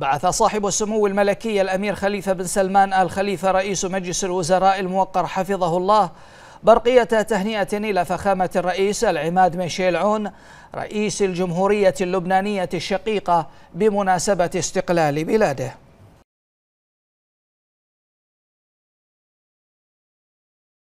بعث صاحب السمو الملكي الأمير خليفة بن سلمان آل خليفة رئيس مجلس الوزراء الموقر حفظه الله برقية تهنئة إلى فخامة الرئيس العماد ميشيل عون رئيس الجمهورية اللبنانية الشقيقة بمناسبة استقلال بلاده